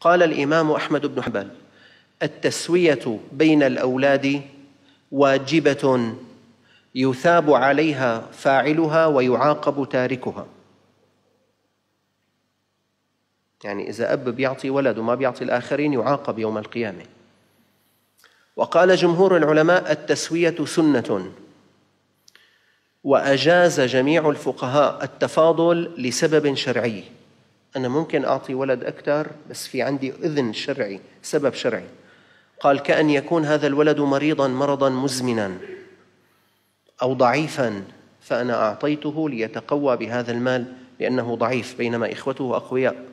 قال الإمام أحمد بن حنبل التسوية بين الأولاد واجبة يثاب عليها فاعلها ويعاقب تاركها يعني إذا أب بيعطي ولد وما بيعطي الآخرين يعاقب يوم القيامة وقال جمهور العلماء التسوية سنة وأجاز جميع الفقهاء التفاضل لسبب شرعي أنا ممكن أعطي ولد أكثر بس في عندي إذن شرعي سبب شرعي قال كأن يكون هذا الولد مريضا مرضا مزمنا أو ضعيفا فأنا أعطيته ليتقوى بهذا المال لأنه ضعيف بينما إخوته أقوياء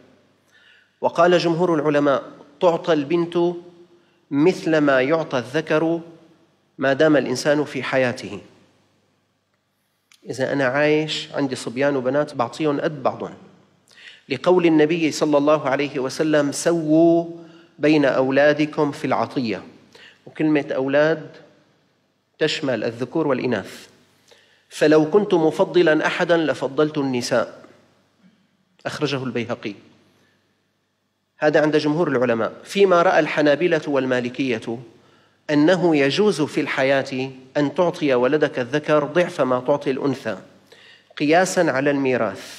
وقال جمهور العلماء تعطى البنت مثل ما يعطى الذكر ما دام الإنسان في حياته إذا أنا عايش عندي صبيان وبنات بعطيهم قد بعضهم لقول النبي صلى الله عليه وسلم سووا بين أولادكم في العطية وكلمة أولاد تشمل الذكور والإناث فلو كنت مفضلا أحدا لفضلت النساء أخرجه البيهقي هذا عند جمهور العلماء فيما رأى الحنابلة والمالكية أنه يجوز في الحياة أن تعطي ولدك الذكر ضعف ما تعطي الأنثى قياسا على الميراث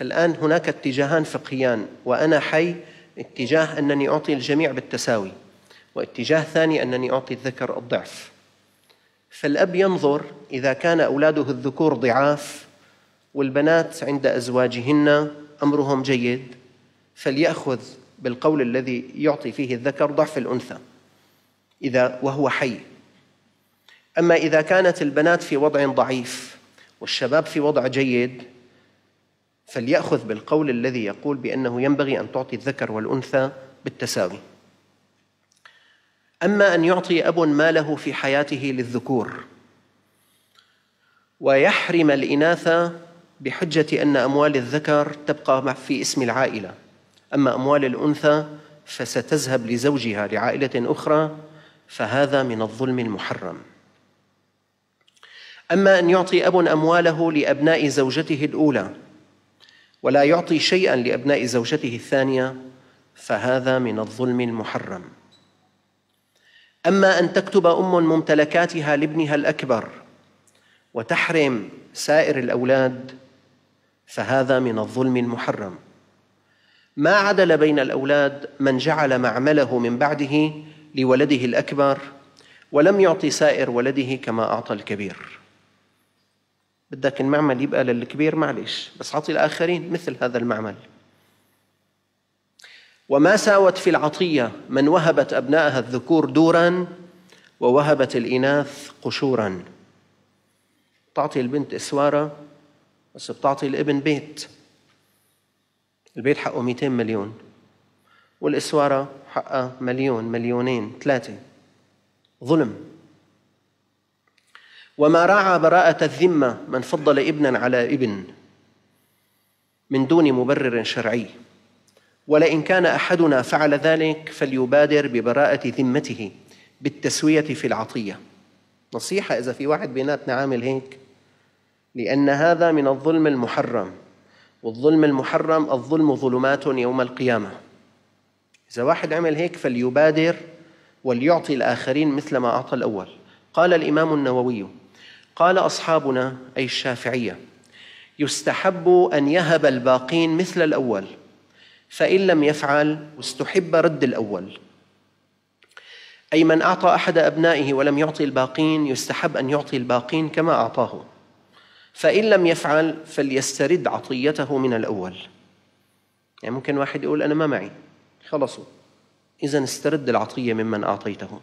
فالآن هناك اتجاهان فقهيان وأنا حي اتجاه أنني أعطي الجميع بالتساوي واتجاه ثاني أنني أعطي الذكر الضعف فالأب ينظر إذا كان أولاده الذكور ضعاف والبنات عند أزواجهن أمرهم جيد فليأخذ بالقول الذي يعطي فيه الذكر ضعف الأنثى إذا وهو حي أما إذا كانت البنات في وضع ضعيف والشباب في وضع جيد فليأخذ بالقول الذي يقول بأنه ينبغي أن تعطي الذكر والأنثى بالتساوي أما أن يعطي أب ماله في حياته للذكور ويحرم الإناث بحجة أن أموال الذكر تبقى في اسم العائلة أما أموال الأنثى فستذهب لزوجها لعائلة أخرى فهذا من الظلم المحرم أما أن يعطي أب أمواله لأبناء زوجته الأولى ولا يعطي شيئا لابناء زوجته الثانيه فهذا من الظلم المحرم اما ان تكتب ام ممتلكاتها لابنها الاكبر وتحرم سائر الاولاد فهذا من الظلم المحرم ما عدل بين الاولاد من جعل معمله من بعده لولده الاكبر ولم يعطي سائر ولده كما اعطى الكبير بدك المعمل يبقى للكبير معلش بس عطي الآخرين مثل هذا المعمل وما ساوت في العطية من وهبت أبنائها الذكور دورا ووهبت الإناث قشورا تعطي البنت إسوارة بس بتعطي الابن بيت البيت حقه 200 مليون والإسوارة حقها مليون مليونين ثلاثة ظلم وما رعى براءة الذمة من فضل ابنا على ابن من دون مبرر شرعي ولئن كان أحدنا فعل ذلك فليبادر ببراءة ذمته بالتسوية في العطية نصيحة إذا في واحد بيناتنا عامل هيك لأن هذا من الظلم المحرم والظلم المحرم الظلم ظلمات يوم القيامة إذا واحد عمل هيك فليبادر وليعطي الآخرين مثل ما أعطى الأول قال الإمام النووي قال أصحابنا أي الشافعية يستحب أن يهب الباقين مثل الأول فإن لم يفعل استحب رد الأول أي من أعطى أحد أبنائه ولم يعطي الباقين يستحب أن يعطي الباقين كما أعطاه فإن لم يفعل فليسترد عطيته من الأول يعني ممكن واحد يقول أنا ما معي خلصوا إذا استرد العطية ممن أعطيته